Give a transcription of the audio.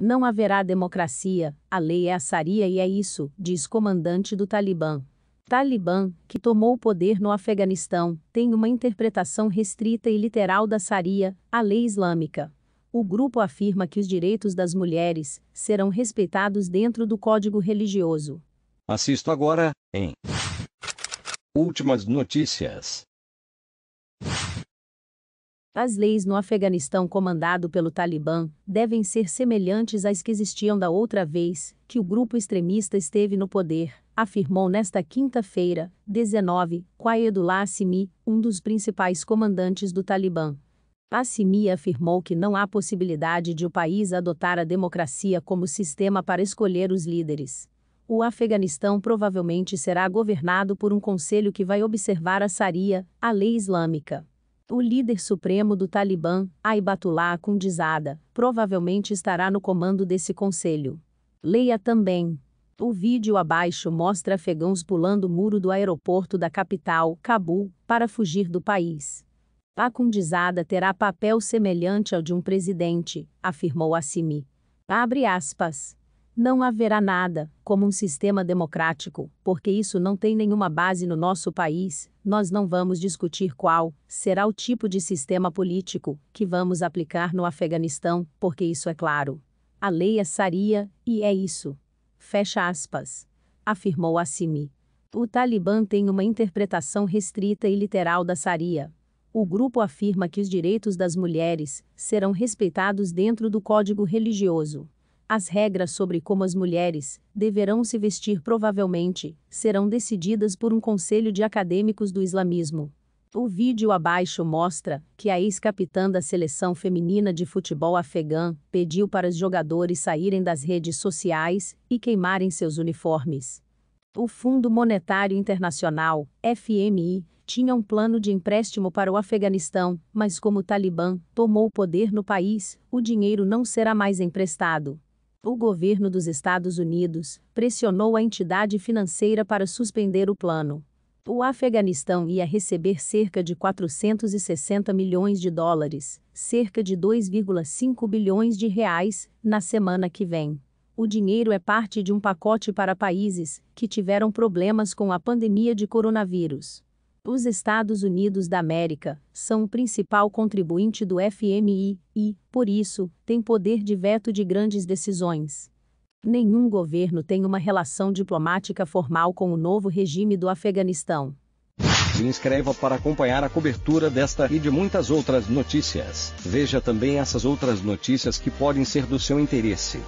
Não haverá democracia, a lei é a Sharia e é isso, diz comandante do Talibã. Talibã, que tomou o poder no Afeganistão, tem uma interpretação restrita e literal da Sharia, a lei islâmica. O grupo afirma que os direitos das mulheres serão respeitados dentro do código religioso. Assisto agora, em Últimas notícias. As leis no Afeganistão comandado pelo Talibã devem ser semelhantes às que existiam da outra vez que o grupo extremista esteve no poder, afirmou nesta quinta-feira, 19, Quaedullah Assimi, um dos principais comandantes do Talibã. Assimi afirmou que não há possibilidade de o país adotar a democracia como sistema para escolher os líderes. O Afeganistão provavelmente será governado por um conselho que vai observar a Sharia, a lei islâmica. O líder supremo do Talibã, Aibatullah Kundizada, provavelmente estará no comando desse conselho. Leia também. O vídeo abaixo mostra afegãos pulando o muro do aeroporto da capital, Cabul, para fugir do país. A terá papel semelhante ao de um presidente, afirmou Assimi. Abre aspas. Não haverá nada, como um sistema democrático, porque isso não tem nenhuma base no nosso país. Nós não vamos discutir qual será o tipo de sistema político que vamos aplicar no Afeganistão, porque isso é claro. A lei é saria, e é isso. Fecha aspas. Afirmou Assimi. O Talibã tem uma interpretação restrita e literal da saria o grupo afirma que os direitos das mulheres serão respeitados dentro do código religioso. As regras sobre como as mulheres deverão se vestir provavelmente serão decididas por um conselho de acadêmicos do islamismo. O vídeo abaixo mostra que a ex-capitã da seleção feminina de futebol afegã pediu para os jogadores saírem das redes sociais e queimarem seus uniformes. O Fundo Monetário Internacional, FMI, tinha um plano de empréstimo para o Afeganistão, mas como o Talibã tomou o poder no país, o dinheiro não será mais emprestado o governo dos Estados Unidos pressionou a entidade financeira para suspender o plano. O Afeganistão ia receber cerca de 460 milhões de dólares, cerca de 2,5 bilhões de reais, na semana que vem. O dinheiro é parte de um pacote para países que tiveram problemas com a pandemia de coronavírus. Os Estados Unidos da América são o principal contribuinte do FMI e, por isso, têm poder de veto de grandes decisões. Nenhum governo tem uma relação diplomática formal com o novo regime do Afeganistão. Se inscreva para acompanhar a cobertura desta e de muitas outras notícias. Veja também essas outras notícias que podem ser do seu interesse.